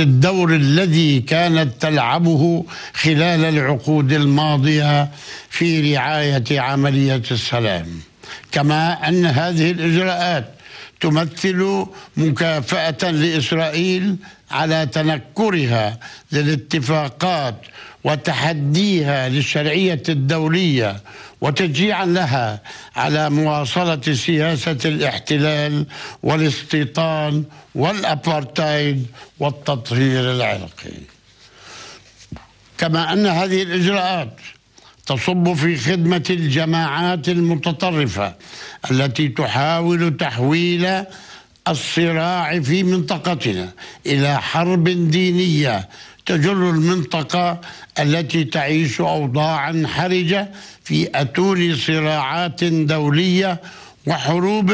الدور الذي كانت تلعبه خلال العقود الماضيه في رعايه عمليه السلام كما ان هذه الاجراءات تمثل مكافأة لإسرائيل على تنكرها للاتفاقات وتحديها للشرعية الدولية وتشجيعا لها على مواصلة سياسة الاحتلال والاستيطان والأبارتايد والتطهير العرقي كما أن هذه الإجراءات تصب في خدمة الجماعات المتطرفة التي تحاول تحويل الصراع في منطقتنا إلى حرب دينية تجر المنطقة التي تعيش أوضاعا حرجة في أتون صراعات دولية وحروب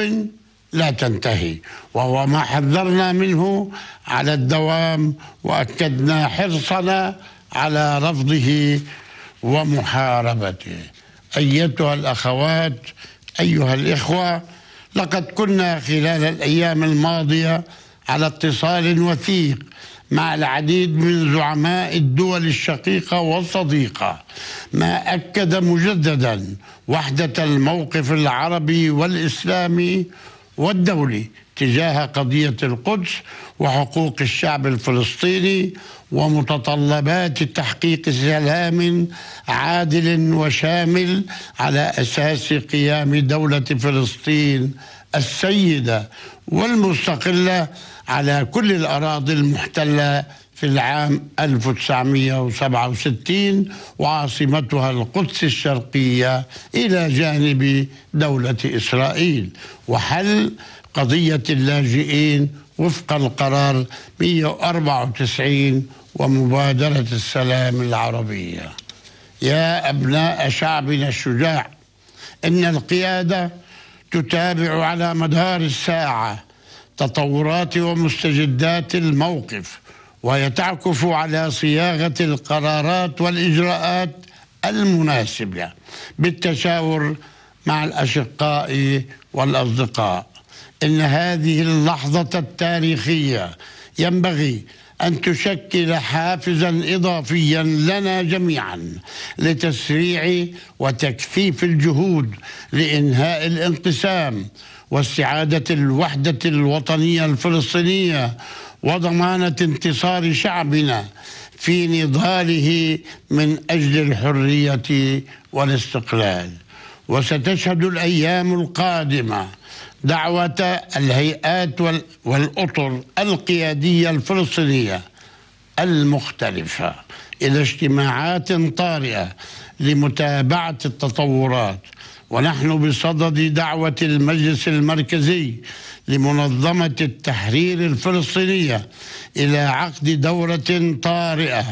لا تنتهي وهو ما حذرنا منه على الدوام وأكدنا حرصنا على رفضه ومحاربته ايتها الاخوات ايها الاخوه لقد كنا خلال الايام الماضيه على اتصال وثيق مع العديد من زعماء الدول الشقيقه والصديقه ما اكد مجددا وحده الموقف العربي والاسلامي والدولي تجاه قضية القدس وحقوق الشعب الفلسطيني ومتطلبات تحقيق سلام عادل وشامل على أساس قيام دولة فلسطين السيدة والمستقلة على كل الأراضي المحتلة في العام 1967 وعاصمتها القدس الشرقية إلى جانب دولة إسرائيل وحل قضية اللاجئين وفق القرار 194 ومبادرة السلام العربية يا أبناء شعبنا الشجاع إن القيادة تتابع على مدار الساعة تطورات ومستجدات الموقف وهي تعكف على صياغة القرارات والإجراءات المناسبة بالتشاور مع الأشقاء والأصدقاء ان هذه اللحظه التاريخيه ينبغي ان تشكل حافزا اضافيا لنا جميعا لتسريع وتكثيف الجهود لانهاء الانقسام واستعاده الوحده الوطنيه الفلسطينيه وضمانه انتصار شعبنا في نضاله من اجل الحريه والاستقلال وستشهد الايام القادمه دعوة الهيئات والأطر القيادية الفلسطينية المختلفة إلى اجتماعات طارئة لمتابعة التطورات ونحن بصدد دعوة المجلس المركزي لمنظمة التحرير الفلسطينية إلى عقد دورة طارئة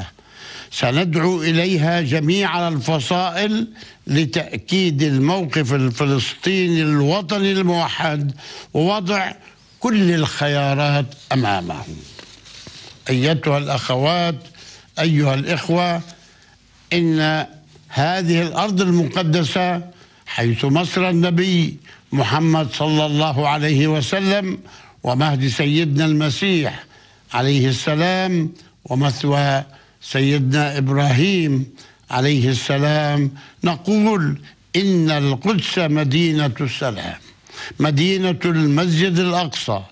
سندعو إليها جميع الفصائل لتأكيد الموقف الفلسطيني الوطني الموحد ووضع كل الخيارات أمامه أيتها الأخوات أيها الإخوة إن هذه الأرض المقدسة حيث مصر النبي محمد صلى الله عليه وسلم ومهد سيدنا المسيح عليه السلام ومثوى سيدنا ابراهيم عليه السلام نقول ان القدس مدينه السلام مدينه المسجد الاقصى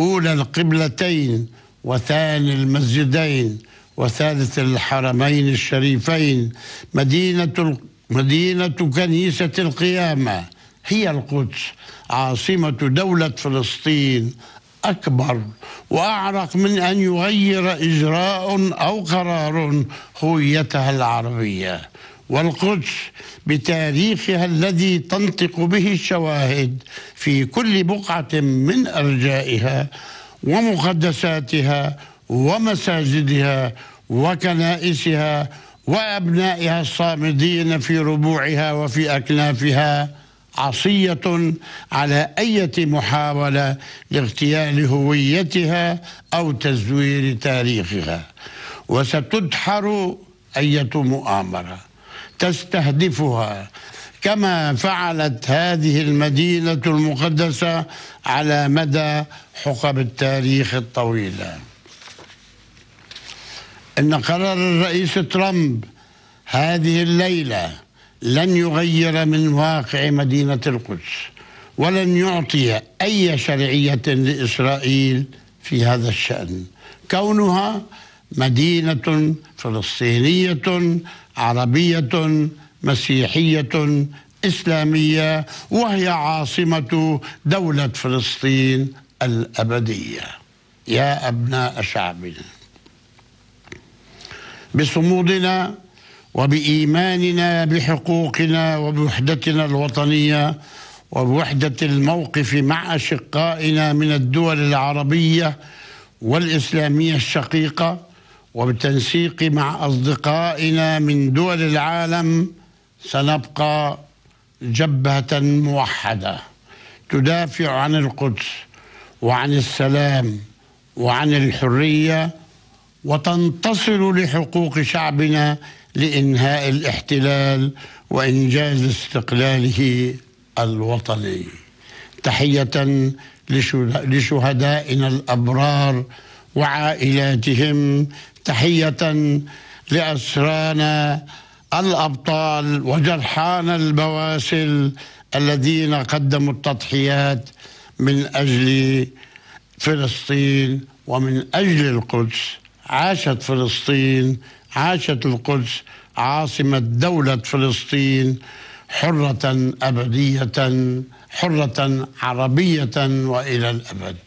اولى القبلتين وثاني المسجدين وثالث الحرمين الشريفين مدينه مدينه كنيسه القيامه هي القدس عاصمه دوله فلسطين أكبر وأعرق من أن يغير إجراء أو قرار هويتها العربية والقدس بتاريخها الذي تنطق به الشواهد في كل بقعة من أرجائها ومقدساتها ومساجدها وكنائسها وأبنائها الصامدين في ربوعها وفي أكنافها عصية على أي محاولة لاغتيال هويتها أو تزوير تاريخها وستدحر أية مؤامرة تستهدفها كما فعلت هذه المدينة المقدسة على مدى حقب التاريخ الطويلة إن قرار الرئيس ترامب هذه الليله لن يغير من واقع مدينة القدس ولن يعطي أي شرعية لإسرائيل في هذا الشأن كونها مدينة فلسطينية عربية مسيحية إسلامية وهي عاصمة دولة فلسطين الأبدية يا أبناء شعبنا بصمودنا وبإيماننا بحقوقنا وبوحدتنا الوطنية وبوحدة الموقف مع أشقائنا من الدول العربية والإسلامية الشقيقة وبالتنسيق مع أصدقائنا من دول العالم سنبقى جبهة موحدة تدافع عن القدس وعن السلام وعن الحرية وتنتصر لحقوق شعبنا لإنهاء الاحتلال وإنجاز استقلاله الوطني تحية لشهدائنا الأبرار وعائلاتهم تحية لأسرانا الأبطال وجرحانا البواسل الذين قدموا التضحيات من أجل فلسطين ومن أجل القدس عاشت فلسطين عاشت القدس عاصمة دولة فلسطين حرة أبدية حرة عربية وإلى الأبد